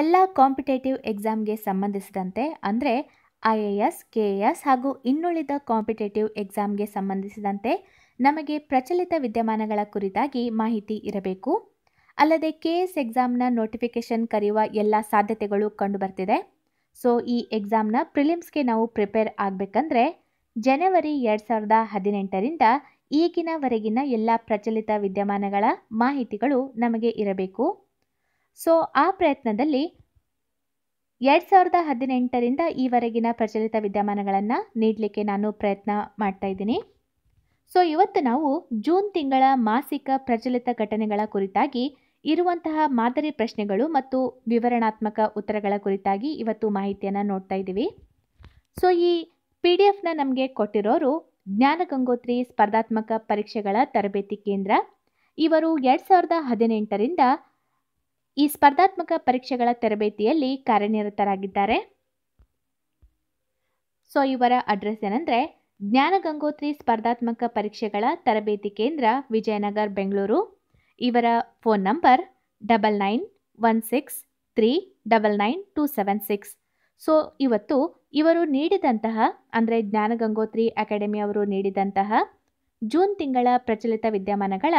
ಎಲ್ಲ ಕಾಂಪಿಟೇಟಿವ್ ಎಕ್ಸಾಮ್ಗೆ ಸಂಬಂಧಿಸಿದಂತೆ ಅಂದರೆ I A S K A S ಹಾಗೂ ಇನ್ನುಳಿದ ಕಾಂಪಿಟೇಟಿವ್ ಎಕ್ಸಾಮ್ಗೆ ಸಂಬಂಧಿಸಿದಂತೆ ನಮಗೆ ಪ್ರಚಲಿತ ವಿದ್ಯಮಾನಗಳ ಕುರಿತಾಗಿ ಮಾಹಿತಿ ಇರಬೇಕು ಅಲ್ಲದೆ ಕೆ ಎಸ್ ಎಕ್ಸಾಮ್ನ ನೋಟಿಫಿಕೇಷನ್ ಕರೆಯುವ ಎಲ್ಲ ಸಾಧ್ಯತೆಗಳು ಕಂಡುಬರ್ತಿದೆ ಸೊ ಈ ಎಕ್ಸಾಮ್ನ ಪ್ರಿಲಿಮ್ಸ್ಗೆ ನಾವು ಪ್ರಿಪೇರ್ ಆಗಬೇಕಂದ್ರೆ ಜನವರಿ ಎರಡು ಸಾವಿರದ ಹದಿನೆಂಟರಿಂದ ಈಗಿನವರೆಗಿನ ಎಲ್ಲ ಪ್ರಚಲಿತ ವಿದ್ಯಮಾನಗಳ ಮಾಹಿತಿಗಳು ನಮಗೆ ಇರಬೇಕು ಸೊ ಆ ಪ್ರಯತ್ನದಲ್ಲಿ ಎರಡು ಸಾವಿರದ ಹದಿನೆಂಟರಿಂದ ಈವರೆಗಿನ ಪ್ರಚಲಿತ ವಿದ್ಯಮಾನಗಳನ್ನು ನೀಡಲಿಕ್ಕೆ ನಾನು ಪ್ರಯತ್ನ ಮಾಡ್ತಾ ಇದ್ದೀನಿ ಸೊ ಇವತ್ತು ನಾವು ಜೂನ್ ತಿಂಗಳ ಮಾಸಿಕ ಪ್ರಚಲಿತ ಘಟನೆಗಳ ಕುರಿತಾಗಿ ಇರುವಂತಹ ಮಾದರಿ ಪ್ರಶ್ನೆಗಳು ಮತ್ತು ವಿವರಣಾತ್ಮಕ ಉತ್ತರಗಳ ಕುರಿತಾಗಿ ಇವತ್ತು ಮಾಹಿತಿಯನ್ನು ನೋಡ್ತಾ ಇದ್ದೀವಿ ಸೊ ಈ ಪಿ ಡಿ ಎಫ್ನ ನಮಗೆ ಕೊಟ್ಟಿರೋರು ಜ್ಞಾನ ಗಂಗೋತ್ರಿ ಸ್ಪರ್ಧಾತ್ಮಕ ಪರೀಕ್ಷೆಗಳ ತರಬೇತಿ ಕೇಂದ್ರ ಇವರು ಎರಡು ಸಾವಿರದ ಹದಿನೆಂಟರಿಂದ ಈ ಸ್ಪರ್ಧಾತ್ಮಕ ಪರೀಕ್ಷೆಗಳ ತರಬೇತಿಯಲ್ಲಿ ಕಾರ್ಯನಿರತರಾಗಿದ್ದಾರೆ ಸೊ ಇವರ ಅಡ್ರೆಸ್ ಏನಂದರೆ ಜ್ಞಾನ ಗಂಗೋತ್ರಿ ಸ್ಪರ್ಧಾತ್ಮಕ ಪರೀಕ್ಷೆಗಳ ತರಬೇತಿ ಕೇಂದ್ರ ವಿಜಯನಗರ್ ಬೆಂಗಳೂರು ಇವರ phone number double nine one six three double nine two seven six so ಇವತ್ತು ಇವರು ನೀಡಿದಂತಹ ಅಂದರೆ ಜ್ಞಾನ ಗಂಗೋತ್ರಿ ಅಕಾಡೆಮಿ ಅವರು ನೀಡಿದಂತಹ ಜೂನ್ ತಿಂಗಳ ಪ್ರಚಲಿತ ವಿದ್ಯಮಾನಗಳ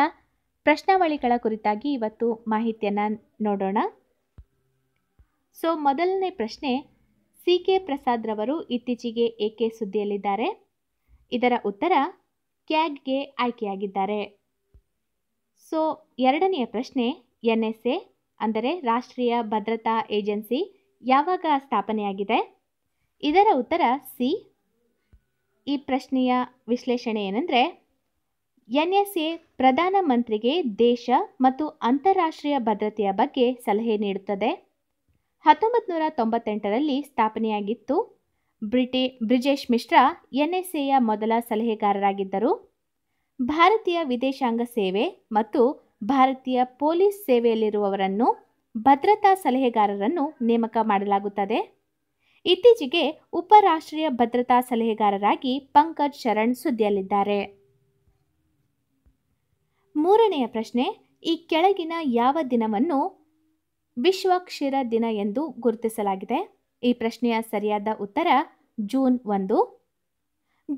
ಪ್ರಶ್ನಾವಳಿಗಳ ಕುರಿತಾಗಿ ಇವತ್ತು ಮಾಹಿತಿಯನ್ನು ನೋಡೋಣ ಸೊ ಮೊದಲನೇ ಪ್ರಶ್ನೆ ಸಿ ಕೆ ಪ್ರಸಾದ್ರವರು ಇತ್ತೀಚೆಗೆ ಏಕೆ ಸುದ್ದಿಯಲ್ಲಿದ್ದಾರೆ ಇದರ ಉತ್ತರ ಕ್ಯಾಗ್ಗೆ ಆಯ್ಕೆಯಾಗಿದ್ದಾರೆ ಸೊ ಎರಡನೆಯ ಪ್ರಶ್ನೆ ಎನ್ ಎಸ್ ಎ ಅಂದರೆ ರಾಷ್ಟ್ರೀಯ ಭದ್ರತಾ ಏಜೆನ್ಸಿ ಯಾವಾಗ ಸ್ಥಾಪನೆಯಾಗಿದೆ ಇದರ ಉತ್ತರ ಸಿ ಈ ಪ್ರಶ್ನೆಯ ವಿಶ್ಲೇಷಣೆ ಏನೆಂದರೆ ಎನ್ಎಸ್ಎ ಪ್ರಧಾನಮಂತ್ರಿಗೆ ದೇಶ ಮತ್ತು ಅಂತಾರಾಷ್ಟ್ರೀಯ ಭದ್ರತೆಯ ಬಗ್ಗೆ ಸಲಹೆ ನೀಡುತ್ತದೆ ಹತ್ತೊಂಬತ್ತು ನೂರ ತೊಂಬತ್ತೆಂಟರಲ್ಲಿ ಸ್ಥಾಪನೆಯಾಗಿತ್ತು ಬ್ರಿಟಿ ಬ್ರಿಜೇಶ್ ಮಿಶ್ರಾ ಎನ್ಎಸ್ಎಯ ಮೊದಲ ಸಲಹೆಗಾರರಾಗಿದ್ದರು ಭಾರತೀಯ ವಿದೇಶಾಂಗ ಸೇವೆ ಮತ್ತು ಭಾರತೀಯ ಪೊಲೀಸ್ ಸೇವೆಯಲ್ಲಿರುವವರನ್ನು ಭದ್ರತಾ ಸಲಹೆಗಾರರನ್ನು ನೇಮಕ ಮಾಡಲಾಗುತ್ತದೆ ಇತ್ತೀಚೆಗೆ ಉಪರಾಷ್ಟ್ರೀಯ ಭದ್ರತಾ ಸಲಹೆಗಾರರಾಗಿ ಪಂಕಜ್ ಶರಣ್ ಸುದ್ದಿಯಲ್ಲಿದ್ದಾರೆ ಮೂರನೆಯ ಪ್ರಶ್ನೆ ಈ ಕೆಳಗಿನ ಯಾವ ದಿನವನ್ನು ವಿಶ್ವ ದಿನ ಎಂದು ಗುರುತಿಸಲಾಗಿದೆ ಈ ಪ್ರಶ್ನೆಯ ಸರಿಯಾದ ಉತ್ತರ ಜೂನ್ ಒಂದು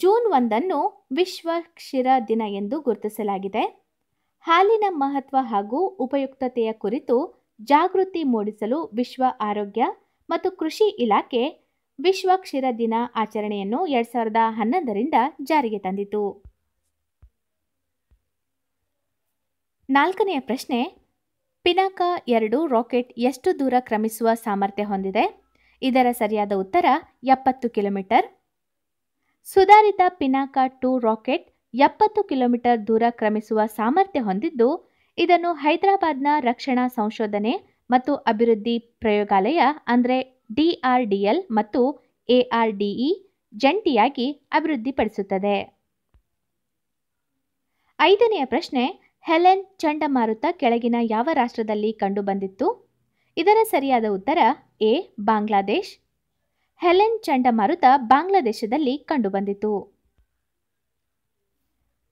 ಜೂನ್ ಒಂದನ್ನು ವಿಶ್ವ ಕ್ಷೀರ ದಿನ ಎಂದು ಗುರುತಿಸಲಾಗಿದೆ ಹಾಲಿನ ಮಹತ್ವ ಹಾಗೂ ಉಪಯುಕ್ತತೆಯ ಕುರಿತು ಜಾಗೃತಿ ಮೂಡಿಸಲು ವಿಶ್ವ ಆರೋಗ್ಯ ಮತ್ತು ಕೃಷಿ ಇಲಾಖೆ ವಿಶ್ವ ಕ್ಷೀರ ದಿನ ಆಚರಣೆಯನ್ನು ಎರಡು ಸಾವಿರದ ಹನ್ನೊಂದರಿಂದ ಜಾರಿಗೆ ತಂದಿತು ನಾಲ್ಕನೆಯ ಪ್ರಶ್ನೆ ಪಿನಾಕ ಎರಡು ರಾಕೆಟ್ ಎಷ್ಟು ದೂರ ಕ್ರಮಿಸುವ ಸಾಮರ್ಥ್ಯ ಹೊಂದಿದೆ ಇದರ ಸರಿಯಾದ ಉತ್ತರ ಎಪ್ಪತ್ತು ಕಿಲೋಮೀಟರ್ ಸುಧಾರಿತ ಪಿನಾಕ ಟು ರಾಕೆಟ್ ಎಪ್ಪತ್ತು ಕಿಲೋಮೀಟರ್ ದೂರ ಕ್ರಮಿಸುವ ಸಾಮರ್ಥ್ಯ ಹೊಂದಿದ್ದು ಇದನ್ನು ಹೈದರಾಬಾದ್ನ ರಕ್ಷಣಾ ಸಂಶೋಧನೆ ಮತ್ತು ಅಭಿವೃದ್ಧಿ ಪ್ರಯೋಗಾಲಯ ಅಂದರೆ ಡಿಆರ್ಡಿಎಲ್ ಮತ್ತು ಎಆರ್ಡಿಇ ಜಂಟಿಯಾಗಿ ಅಭಿವೃದ್ಧಿಪಡಿಸುತ್ತದೆ ಐದನೆಯ ಪ್ರಶ್ನೆ ಹೆಲೆನ್ ಚಂಡಮಾರುತ ಕೆಳಗಿನ ಯಾವ ರಾಷ್ಟ್ರದಲ್ಲಿ ಕಂಡುಬಂದಿತ್ತು ಇದರ ಸರಿಯಾದ ಉತ್ತರ ಎ ಬಾಂಗ್ಲಾದೇಶ್ ಹೆಲೆನ್ ಚಂಡಮಾರುತ ಬಾಂಗ್ಲಾದೇಶದಲ್ಲಿ ಕಂಡುಬಂದಿತು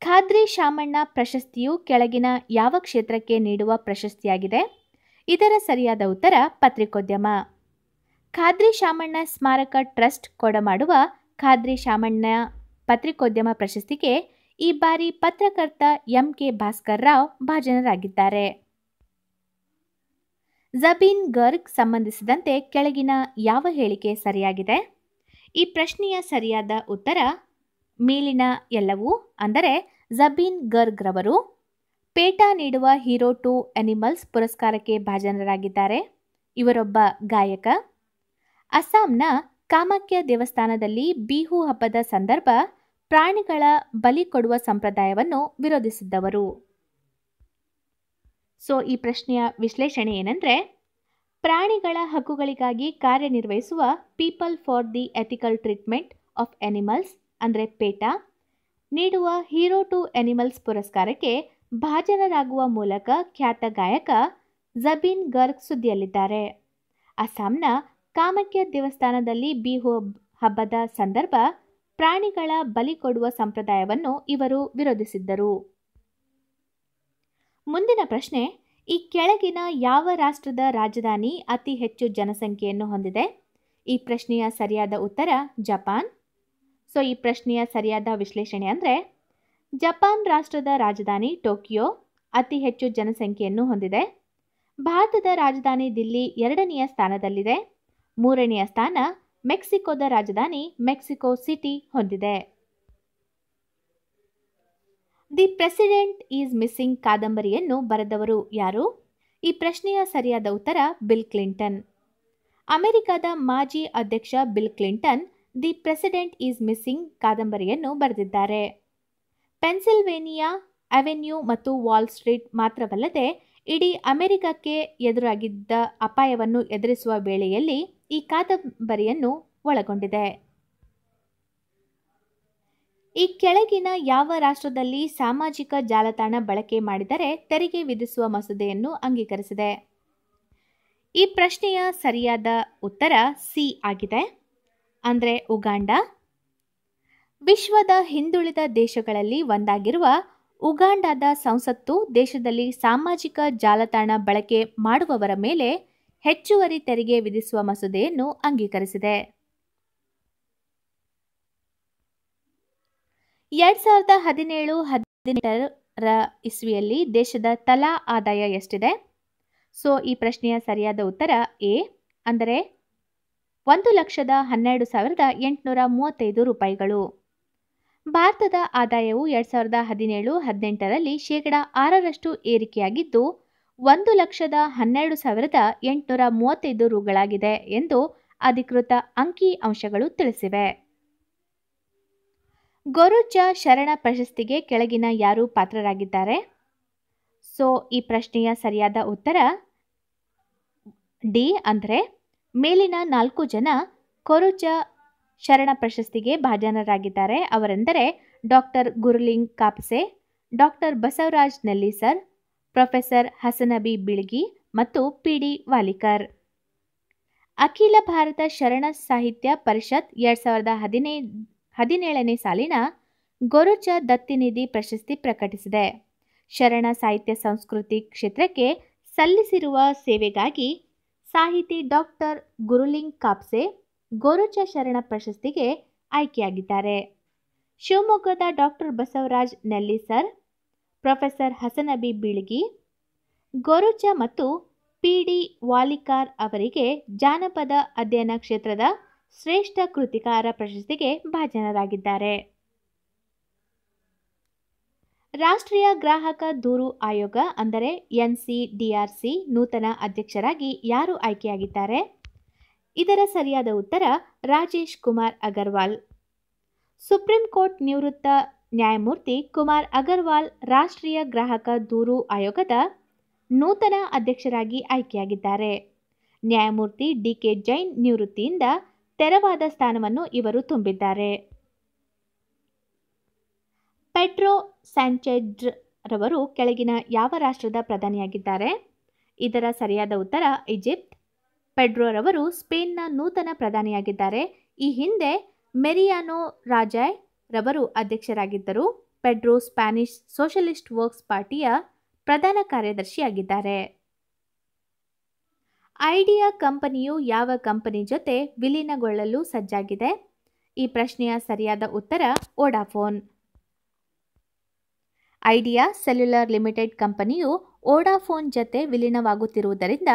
ಖಾದ್ರಿ ಶಾಮಣ್ಣ ಪ್ರಶಸ್ತಿಯು ಕೆಳಗಿನ ಯಾವ ಕ್ಷೇತ್ರಕ್ಕೆ ನೀಡುವ ಪ್ರಶಸ್ತಿಯಾಗಿದೆ ಇದರ ಸರಿಯಾದ ಉತ್ತರ ಪತ್ರಿಕೋದ್ಯಮ ಖಾದ್ರಿ ಶಾಮಣ್ಣ ಸ್ಮಾರಕ ಟ್ರಸ್ಟ್ ಕೊಡಮಾಡುವ ಖಾದ್ರಿ ಶಾಮಣ್ಣ ಪತ್ರಿಕೋದ್ಯಮ ಪ್ರಶಸ್ತಿಗೆ ಈ ಬಾರಿ ಪತ್ರಕರ್ತ ಎಂ ಕೆ ಭಾಸ್ಕರ್ ರಾವ್ ಭಾಜನರಾಗಿದ್ದಾರೆ ಜಬೀನ್ ಗರ್ಗ್ ಸಂಬಂಧಿಸಿದಂತೆ ಕೆಳಗಿನ ಯಾವ ಹೇಳಿಕೆ ಸರಿಯಾಗಿದೆ ಈ ಪ್ರಶ್ನೆಯ ಸರಿಯಾದ ಉತ್ತರ ಮೇಲಿನ ಎಲ್ಲವೂ ಅಂದರೆ ಜಬೀನ್ ಗರ್ಗ್ ರವರು ಪೇಟಾ ನೀಡುವ ಹೀರೋ ಟು ಅನಿಮಲ್ಸ್ ಪುರಸ್ಕಾರಕ್ಕೆ ಭಾಜನರಾಗಿದ್ದಾರೆ ಇವರೊಬ್ಬ ಗಾಯಕ ಅಸ್ಸಾಂನ ಕಾಮಾಖ್ಯ ದೇವಸ್ಥಾನದಲ್ಲಿ ಬಿಹು ಹಬ್ಬದ ಸಂದರ್ಭ ಪ್ರಾಣಿಗಳ ಬಲಿ ಕೊಡುವ ಸಂಪ್ರದಾಯವನ್ನು ವಿರೋಧಿಸಿದ್ದವರು ಸೊ ಈ ಪ್ರಶ್ನೆಯ ವಿಶ್ಲೇಷಣೆ ಏನಂದ್ರೆ ಪ್ರಾಣಿಗಳ ಹಕ್ಕುಗಳಿಗಾಗಿ ಕಾರ್ಯನಿರ್ವಹಿಸುವ people for the ethical treatment of animals ಅಂದರೆ ಪೇಟಾ ನೀಡುವ ಹೀರೋ ಟು ಎನಿಮಲ್ಸ್ ಪುರಸ್ಕಾರಕ್ಕೆ ಭಾಜನರಾಗುವ ಮೂಲಕ ಖ್ಯಾತ ಗಾಯಕ ಜಬೀನ್ ಗರ್ಗ್ ಸುದ್ದಿಯಲ್ಲಿದ್ದಾರೆ ಅಸ್ಸಾಂನ ಕಾಮಕ್ಯ ದೇವಸ್ಥಾನದಲ್ಲಿ ಬಿಹು ಹಬ್ಬದ ಸಂದರ್ಭ ಪ್ರಾಣಿಗಳ ಬಲಿ ಕೊಡುವ ಸಂಪ್ರದಾಯವನ್ನು ಇವರು ವಿರೋಧಿಸಿದ್ದರು ಮುಂದಿನ ಪ್ರಶ್ನೆ ಈ ಕೆಳಗಿನ ಯಾವ ರಾಷ್ಟ್ರದ ರಾಜಧಾನಿ ಅತಿ ಹೆಚ್ಚು ಜನಸಂಖ್ಯೆಯನ್ನು ಹೊಂದಿದೆ ಈ ಪ್ರಶ್ನೆಯ ಸರಿಯಾದ ಉತ್ತರ ಜಪಾನ್ ಸೊ ಈ ಪ್ರಶ್ನೆಯ ಸರಿಯಾದ ವಿಶ್ಲೇಷಣೆ ಅಂದರೆ ಜಪಾನ್ ರಾಷ್ಟ್ರದ ರಾಜಧಾನಿ ಟೋಕಿಯೋ ಅತಿ ಹೆಚ್ಚು ಜನಸಂಖ್ಯೆಯನ್ನು ಹೊಂದಿದೆ ಭಾರತದ ರಾಜಧಾನಿ ದಿಲ್ಲಿ ಎರಡನೆಯ ಸ್ಥಾನದಲ್ಲಿದೆ ಮೂರನೆಯ ಸ್ಥಾನ ಮೆಕ್ಸಿಕೋದ ರಾಜಧಾನಿ ಮೆಕ್ಸಿಕೋ ಸಿಟಿ ಹೊಂದಿದೆ ದಿ ಪ್ರೆಸಿಡೆಂಟ್ ಈಸ್ ಮಿಸ್ಸಿಂಗ್ ಕಾದಂಬರಿಯನ್ನು ಬರೆದವರು ಯಾರು ಈ ಪ್ರಶ್ನೆಯ ಸರಿಯಾದ ಉತ್ತರ ಬಿಲ್ ಕ್ಲಿಂಟನ್ ಅಮೆರಿಕದ ಮಾಜಿ ಅಧ್ಯಕ್ಷ Bill Clinton the president is missing ಕಾದಂಬರಿಯನ್ನು ಬರೆದಿದ್ದಾರೆ ಪೆನ್ಸಿಲ್ವೇನಿಯಾ ಅವೆನ್ಯೂ ಮತ್ತು ವಾಲ್ ಸ್ಟ್ರೀಟ್ ಮಾತ್ರವಲ್ಲದೆ ಇಡೀ ಅಮೆರಿಕಕ್ಕೆ ಎದುರಾಗಿದ್ದ ಅಪಾಯವನ್ನು ಎದುರಿಸುವ ವೇಳೆಯಲ್ಲಿ ಈ ಕಾದಂಬರಿಯನ್ನು ಒಳಗೊಂಡಿದೆ ಈ ಕೆಳಗಿನ ಯಾವ ರಾಷ್ಟ್ರದಲ್ಲಿ ಸಾಮಾಜಿಕ ಜಾಲತಾಣ ಬಳಕೆ ಮಾಡಿದರೆ ತೆರಿಗೆ ವಿಧಿಸುವ ಮಸೂದೆಯನ್ನು ಅಂಗೀಕರಿಸಿದೆ ಈ ಪ್ರಶ್ನೆಯ ಸರಿಯಾದ ಉತ್ತರ ಸಿ ಆಗಿದೆ ಅಂದರೆ ಉಗಾಂಡ ವಿಶ್ವದ ಹಿಂದುಳಿದ ದೇಶಗಳಲ್ಲಿ ಒಂದಾಗಿರುವ ಉಗಾಂಡಾದ ಸಂಸತ್ತು ದೇಶದಲ್ಲಿ ಸಾಮಾಜಿಕ ಜಾಲತಾಣ ಬಳಕೆ ಮಾಡುವವರ ಮೇಲೆ ಹೆಚ್ಚುವರಿ ತೆರಿಗೆ ವಿಧಿಸುವ ಮಸೂದೆಯನ್ನು ಅಂಗೀಕರಿಸಿದೆ ಎರಡ್ ಸಾವಿರದ ಹದಿನೇಳು ಹದಿನೆಂಟರ ಇಸ್ವಿಯಲ್ಲಿ ದೇಶದ ತಲಾ ಆದಾಯ ಎಷ್ಟಿದೆ ಸೊ ಈ ಪ್ರಶ್ನೆಯ ಸರಿಯಾದ ಉತ್ತರ ಎ ಅಂದರೆ ಒಂದು ಲಕ್ಷದ ಹನ್ನೆರಡು ಸಾವಿರದ ಎಂಟುನೂರ ಮೂವತ್ತೈದು ರೂಪಾಯಿಗಳು ಭಾರತದ ಆದಾಯವು ಎರಡ್ ಸಾವಿರದ ಹದಿನೇಳು ಹದಿನೆಂಟರಲ್ಲಿ ಶೇಕಡ ಆರರಷ್ಟು ಏರಿಕೆಯಾಗಿದ್ದು ಒಂದು ಲಕ್ಷದ ಹನ್ನೆರಡು ಸಾವಿರದ ಎಂಟುನೂರ ಮೂವತ್ತೈದು ರುಗಳಾಗಿದೆ ಎಂದು ಅಧಿಕೃತ ಅಂಕಿ ಅಂಶಗಳು ತಿಳಿಸಿವೆ ಗೊರುಜ ಶರಣ ಪ್ರಶಸ್ತಿಗೆ ಕೆಳಗಿನ ಯಾರು ಪಾತ್ರರಾಗಿದ್ದಾರೆ ಸೊ ಈ ಪ್ರಶ್ನೆಯ ಸರಿಯಾದ ಉತ್ತರ ಡಿ ಅಂದರೆ ಮೇಲಿನ ನಾಲ್ಕು ಜನ ಕೊರುಜ ಶರಣ ಪ್ರಶಸ್ತಿಗೆ ಭಾಜನರಾಗಿದ್ದಾರೆ ಅವರೆಂದರೆ doctor Guruling Kapse doctor Basavaraj Nellisar professor Hasanabi Bilgi ಮತ್ತು ಪಿ ಡಿ ವಾಲಿಕರ್ ಅಖಿಲ ಭಾರತ ಶರಣ ಸಾಹಿತ್ಯ ಪರಿಷತ್ ಎರಡು ಸಾವಿರದ ಹದಿನೈ ಹದಿನೇಳನೇ ಸಾಲಿನ ಗೊರುಚ ದತ್ತಿನಿಧಿ ಪ್ರಶಸ್ತಿ ಪ್ರಕಟಿಸಿದೆ ಶರಣ ಸಾಹಿತ್ಯ ಸಂಸ್ಕೃತಿ ಕ್ಷೇತ್ರಕ್ಕೆ ಸಲ್ಲಿಸಿರುವ ಸೇವೆಗಾಗಿ ಸಾಹಿತಿ ಡಾಕ್ಟರ್ ಗುರುಲಿಂಗ್ ಕಾಪ್ಸೆ ಗೋರುಚ ಶರಣ ಪ್ರಶಸ್ತಿಗೆ ಆಯ್ಕೆಯಾಗಿದ್ದಾರೆ ಶಿವಮೊಗ್ಗದ doctor Basavaraj sir professor Hasanabi Bilagi Goruchha ಮತ್ತು ಪಿ ಡಿ ವಾಲಿಕಾರ್ ಅವರಿಗೆ ಜಾನಪದ ಅಧ್ಯಯನ ಕ್ಷೇತ್ರದ ಶ್ರೇಷ್ಠ ಕೃತಿಕಾರ ಪ್ರಶಸ್ತಿಗೆ ಭಾಜನರಾಗಿದ್ದಾರೆ ರಾಷ್ಟ್ರೀಯ ಗ್ರಾಹಕ ದೂರು ಆಯೋಗ ಅಂದರೆ ಎನ್ ನೂತನ ಅಧ್ಯಕ್ಷರಾಗಿ ಯಾರು ಆಯ್ಕೆಯಾಗಿದ್ದಾರೆ ಇದರ ಸರಿಯಾದ ಉತ್ತರ ರಾಜೇಶ್ ಕುಮಾರ್ ಅಗರ್ವಾಲ್ ಸುಪ್ರೀಂ ಕೋರ್ಟ್ ನಿವೃತ್ತ ನ್ಯಾಯಮೂರ್ತಿ ಕುಮಾರ್ ಅಗರ್ವಾಲ್ ರಾಷ್ಟ್ರೀಯ ಗ್ರಾಹಕ ದೂರು ಆಯೋಗದ ನೂತನ ಅಧ್ಯಕ್ಷರಾಗಿ ಆಯ್ಕೆಯಾಗಿದ್ದಾರೆ ನ್ಯಾಯಮೂರ್ತಿ ಡಿಕೆ ಜೈನ್ ನಿವೃತ್ತಿಯಿಂದ ತೆರವಾದ ಸ್ಥಾನವನ್ನು ಇವರು ತುಂಬಿದ್ದಾರೆ ಪೆಟ್ರೋ ಸ್ಯಾಂಚೆಜ್ ರವರು ಕೆಳಗಿನ ಯಾವ ರಾಷ್ಟ್ರದ ಪ್ರಧಾನಿಯಾಗಿದ್ದಾರೆ ಇದರ ಸರಿಯಾದ ಉತ್ತರ ಈಜಿಪ್ಟ್ ಪೆಡ್ರೋ ರವರು ಸ್ಪೇನ್ನ ನೂತನ ಪ್ರಧಾನಿಯಾಗಿದ್ದಾರೆ ಈ ಹಿಂದೆ ಮೆರಿಯಾನೋ ರಾಜಾಯ್ ರವರು ಅಧ್ಯಕ್ಷರಾಗಿದ್ದರು ಪೆಡ್ರೋ ಸ್ಪ್ಯಾನಿಷ್ ಸೋಷಲಿಸ್ಟ್ ವರ್ಕ್ಸ್ ಪಾರ್ಟಿಯ ಪ್ರಧಾನ ಕಾರ್ಯದರ್ಶಿಯಾಗಿದ್ದಾರೆ ಐಡಿಯಾ ಕಂಪನಿಯು ಯಾವ ಕಂಪನಿ ಜೊತೆ ವಿಲೀನಗೊಳ್ಳಲು ಸಜ್ಜಾಗಿದೆ ಈ ಪ್ರಶ್ನೆಯ ಸರಿಯಾದ ಉತ್ತರ ಓಡಾಫೋನ್ ಐಡಿಯಾ ಸೆಲ್ಯುಲರ್ ಲಿಮಿಟೆಡ್ ಕಂಪನಿಯು ಓಡಾಫೋನ್ ಜತೆ ವಿಲೀನವಾಗುತ್ತಿರುವುದರಿಂದ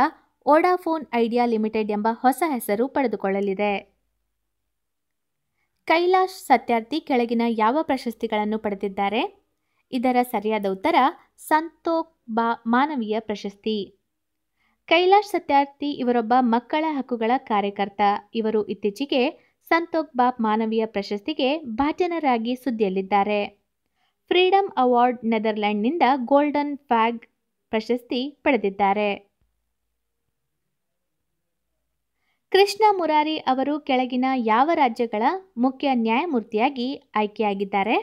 ಓಡಾಫೋನ್ ಐಡಿಯಾ ಲಿಮಿಟೆಡ್ ಎಂಬ ಹೊಸ ಹೆಸರು ಪಡೆದುಕೊಳ್ಳಲಿದೆ ಕೈಲಾಶ್ ಸತ್ಯಾರ್ಥಿ ಕೆಳಗಿನ ಯಾವ ಪ್ರಶಸ್ತಿಗಳನ್ನು ಪಡೆದಿದ್ದಾರೆ ಇದರ ಸರಿಯಾದ ಉತ್ತರ ಸಂತೋಕ್ ಬಾ ಮಾನವೀಯ ಪ್ರಶಸ್ತಿ ಕೈಲಾಶ್ ಸತ್ಯಾರ್ಥಿ ಇವರೊಬ್ಬ ಮಕ್ಕಳ ಹಕ್ಕುಗಳ ಕಾರ್ಯಕರ್ತ ಇವರು ಇತ್ತೀಚೆಗೆ ಸಂತೋಕ್ ಬಾಬ್ ಮಾನವೀಯ ಪ್ರಶಸ್ತಿಗೆ ಭಾಜನರಾಗಿ ಸುದ್ದಿಯಲ್ಲಿದ್ದಾರೆ ಫ್ರೀಡಂ ಅವಾರ್ಡ್ ನೆದರ್ಲ್ಯಾಂಡ್ನಿಂದ ಗೋಲ್ಡನ್ ಫ್ಯಾಗ್ ಪ್ರಶಸ್ತಿ ಪಡೆದಿದ್ದಾರೆ ಕೃಷ್ಣ ಮುರಾರಿ ಅವರು ಕೆಳಗಿನ ಯಾವ ರಾಜ್ಯಗಳ ಮುಖ್ಯ ನ್ಯಾಯಮೂರ್ತಿಯಾಗಿ ಆಯ್ಕೆಯಾಗಿದ್ದಾರೆ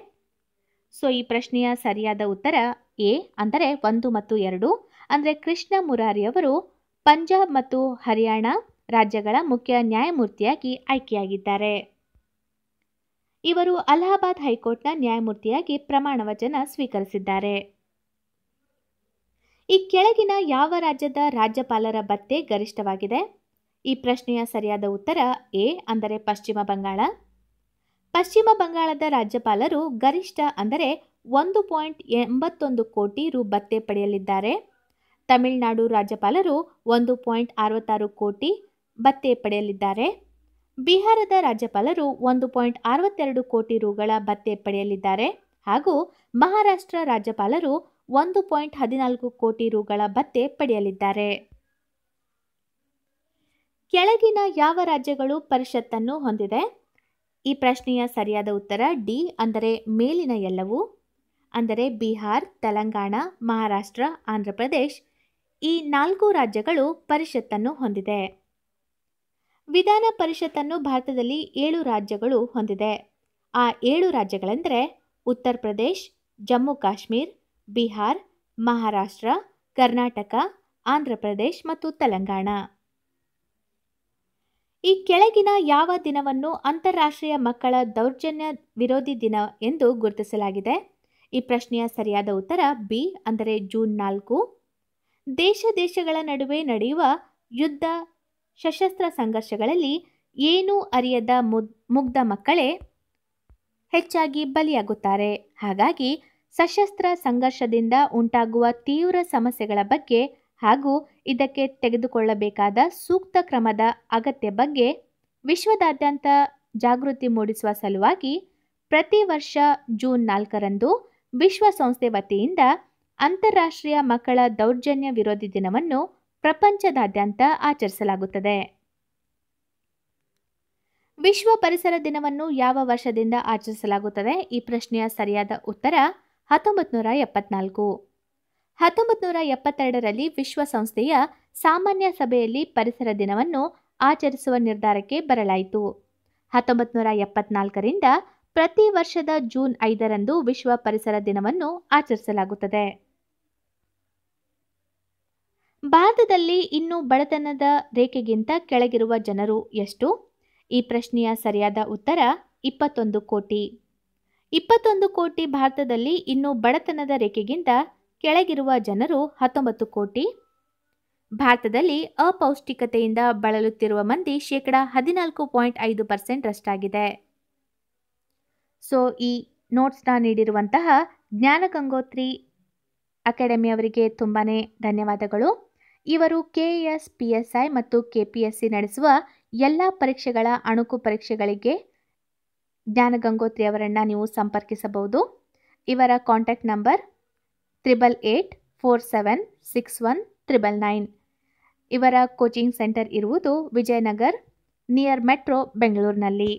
ಸೊ ಈ ಪ್ರಶ್ನೆಯ ಸರಿಯಾದ ಉತ್ತರ ಎ ಅಂದರೆ ಒಂದು ಮತ್ತು ಎರಡು ಅಂದರೆ ಕೃಷ್ಣ ಮುರಾರಿ ಅವರು ಪಂಜಾಬ್ ಮತ್ತು ಹರಿಯಾಣ ರಾಜ್ಯಗಳ ಮುಖ್ಯ ನ್ಯಾಯಮೂರ್ತಿಯಾಗಿ ಆಯ್ಕೆಯಾಗಿದ್ದಾರೆ ಇವರು ಅಲಹಾಬಾದ್ ಹೈಕೋರ್ಟ್ನ ನ್ಯಾಯಮೂರ್ತಿಯಾಗಿ ಪ್ರಮಾಣ ವಚನ ಸ್ವೀಕರಿಸಿದ್ದಾರೆ ಈ ಕೆಳಗಿನ ಯಾವ ರಾಜ್ಯದ ರಾಜ್ಯಪಾಲರ ಭತ್ತೆ ಗರಿಷ್ಠವಾಗಿದೆ ಈ ಪ್ರಶ್ನೆಯ ಸರಿಯಾದ ಉತ್ತರ ಎ ಅಂದರೆ ಪಶ್ಚಿಮ ಬಂಗಾಳ ಪಶ್ಚಿಮ ಬಂಗಾಳದ ರಾಜ್ಯಪಾಲರು ಗರಿಷ್ಠ ಅಂದರೆ ಒಂದು ಪಾಯಿಂಟ್ ಎಂಬತ್ತೊಂದು ಕೋಟಿ ರು ಭತ್ತೆ ಪಡೆಯಲಿದ್ದಾರೆ ತಮಿಳುನಾಡು ರಾಜ್ಯಪಾಲರು ಒಂದು ಪಾಯಿಂಟ್ ಅರವತ್ತಾರು ಕೋಟಿ ಭತ್ತೆ ಪಡೆಯಲಿದ್ದಾರೆ ಬಿಹಾರದ ರಾಜ್ಯಪಾಲರು ಒಂದು ಪಾಯಿಂಟ್ ಅರವತ್ತೆರಡು ಕೋಟಿ ರುಗಳ ಭತ್ತೆ ಪಡೆಯಲಿದ್ದಾರೆ ಹಾಗೂ ಮಹಾರಾಷ್ಟ್ರ ರಾಜ್ಯಪಾಲರು ಒಂದು ಪಾಯಿಂಟ್ ಹದಿನಾಲ್ಕು ಕೋಟಿ ರುಗಳ ಭತ್ತೆ ಪಡೆಯಲಿದ್ದಾರೆ ಕೆಳಗಿನ ಯಾವ ರಾಜ್ಯಗಳು ಪರಿಷತ್ತನ್ನು ಹೊಂದಿದೆ ಈ ಪ್ರಶ್ನೆಯ ಸರಿಯಾದ ಉತ್ತರ ಡಿ ಅಂದರೆ ಮೇಲಿನ ಎಲ್ಲವೂ ಅಂದರೆ ಬಿಹಾರ್ ತೆಲಂಗಾಣ ಮಹಾರಾಷ್ಟ್ರ ಆಂಧ್ರ ಪ್ರದೇಶ್ ಈ ನಾಲ್ಕು ರಾಜ್ಯಗಳು ಪರಿಷತ್ತನ್ನು ಹೊಂದಿದೆ ವಿಧಾನ ಪರಿಷತ್ತನ್ನು ಭಾರತದಲ್ಲಿ ಏಳು ರಾಜ್ಯಗಳು ಹೊಂದಿದೆ ಆ ಏಳು ರಾಜ್ಯಗಳೆಂದರೆ ಉತ್ತರ ಪ್ರದೇಶ್ ಜಮ್ಮು ಕಾಶ್ಮೀರ್ ಬಿಹಾರ್ ಮಹಾರಾಷ್ಟ್ರ ಕರ್ನಾಟಕ ಆಂಧ್ರ ಪ್ರದೇಶ್ ಮತ್ತು ತೆಲಂಗಾಣ ಈ ಕೆಳಗಿನ ಯಾವ ದಿನವನ್ನು ಅಂತಾರಾಷ್ಟ್ರೀಯ ಮಕ್ಕಳ ದೌರ್ಜನ್ಯ ವಿರೋಧಿ ದಿನ ಎಂದು ಗುರುತಿಸಲಾಗಿದೆ ಈ ಪ್ರಶ್ನೆಯ ಸರಿಯಾದ ಉತ್ತರ ಬಿ ಅಂದರೆ ಜೂನ್ ನಾಲ್ಕು ದೇಶ ದೇಶಗಳ ನಡುವೆ ನಡೆಯುವ ಯುದ್ಧ ಸಶಸ್ತ್ರ ಸಂಘರ್ಷಗಳಲ್ಲಿ ಏನೂ ಅರಿಯದ ಮುಗ್ಧ ಮಕ್ಕಳೇ ಹೆಚ್ಚಾಗಿ ಬಲಿಯಾಗುತ್ತಾರೆ ಹಾಗಾಗಿ ಸಶಸ್ತ್ರ ಸಂಘರ್ಷದಿಂದ ಉಂಟಾಗುವ ತೀವ್ರ ಸಮಸ್ಯೆಗಳ ಬಗ್ಗೆ ಹಾಗೂ ಇದಕ್ಕೆ ತೆಗೆದುಕೊಳ್ಳಬೇಕಾದ ಸೂಕ್ತ ಕ್ರಮದ ಅಗತ್ಯ ಬಗ್ಗೆ ವಿಶ್ವದಾದ್ಯಂತ ಜಾಗೃತಿ ಮೂಡಿಸುವ ಸಲುವಾಗಿ ಪ್ರತಿ ವರ್ಷ ಜೂನ್ ನಾಲ್ಕರಂದು ವಿಶ್ವಸಂಸ್ಥೆ ವತಿಯಿಂದ ಅಂತಾರಾಷ್ಟ್ರೀಯ ಮಕ್ಕಳ ದೌರ್ಜನ್ಯ ವಿರೋಧಿ ದಿನವನ್ನು ಪ್ರಪಂಚದಾದ್ಯಂತ ಆಚರಿಸಲಾಗುತ್ತದೆ ವಿಶ್ವ ಪರಿಸರ ದಿನವನ್ನು ಯಾವ ವರ್ಷದಿಂದ ಆಚರಿಸಲಾಗುತ್ತದೆ ಈ ಪ್ರಶ್ನೆಯ ಸರಿಯಾದ ಉತ್ತರ ಹತ್ತೊಂಬತ್ತು ನೂರ ಎಪ್ಪತ್ನಾಲ್ಕು ಹತ್ತೊಂಬತ್ತು ನೂರ ಎಪ್ಪತ್ತೆರಡರಲ್ಲಿ ವಿಶ್ವಸಂಸ್ಥೆಯ ಸಾಮಾನ್ಯ ಸಭೆಯಲ್ಲಿ ಪರಿಸರ ದಿನವನ್ನು ಆಚರಿಸುವ ನಿರ್ಧಾರಕ್ಕೆ ಬರಲಾಯಿತು ಹತ್ತೊಂಬತ್ ನೂರ ಎಪ್ಪತ್ನಾಲ್ಕರಿಂದ ಪ್ರತಿ ವರ್ಷದ ಜೂನ್ ಐದರಂದು ವಿಶ್ವ ಪರಿಸರ ದಿನವನ್ನು ಆಚರಿಸಲಾಗುತ್ತದೆ ಭಾರತದಲ್ಲಿ ಇನ್ನು ಬಡತನದ ರೇಖೆಗಿಂತ ಕೆಳಗಿರುವ ಜನರು ಎಷ್ಟು ಈ ಪ್ರಶ್ನೆಯ ಸರಿಯಾದ ಉತ್ತರ ಇಪ್ಪತ್ತೊಂದು ಕೋಟಿ ಇಪ್ಪತ್ತೊಂದು ಕೋಟಿ ಭಾರತದಲ್ಲಿ ಇನ್ನು ಬಡತನದ ರೇಖೆಗಿಂತ ಕೆಳಗಿರುವ ಜನರು ಹತ್ತೊಂಬತ್ತು ಕೋಟಿ ಭಾರತದಲ್ಲಿ ಅಪೌಷ್ಟಿಕತೆಯಿಂದ ಬಳಲುತ್ತಿರುವ ಮಂದಿ ಶೇಕಡ ಹದಿನಾಲ್ಕು ಪಾಯಿಂಟ್ ಐದು ಪರ್ಸೆಂಟ್ ರಷ್ಟಾಗಿದೆ ಸೊ ಈ ನೋಟ್ಸ್ನ ನೀಡಿರುವಂತಹ ಜ್ಞಾನ ಗಂಗೋತ್ರಿ ಅಕಾಡೆಮಿ ಅವರಿಗೆ ತುಂಬಾ ಧನ್ಯವಾದಗಳು ಇವರು K S P S I ಮತ್ತು ಕೆ ಪಿ ಎಸ್ ಸಿ ನಡೆಸುವ ಎಲ್ಲ ಪರೀಕ್ಷೆಗಳ ಅಣುಕು ಪರೀಕ್ಷೆಗಳಿಗೆ ಜ್ಞಾನ ಗಂಗೋತ್ರಿ ಅವರನ್ನು ನೀವು ಸಂಪರ್ಕಿಸಬಹುದು ಇವರ contact number triple eight four seven six one triple nine ಇವರ ಕೋಚಿಂಗ್ ಸೆಂಟರ್ ಇರುವುದು ವಿಜಯನಗರ್ ನಿಯರ್ ಮೆಟ್ರೋ ಬೆಂಗಳೂರಿನಲ್ಲಿ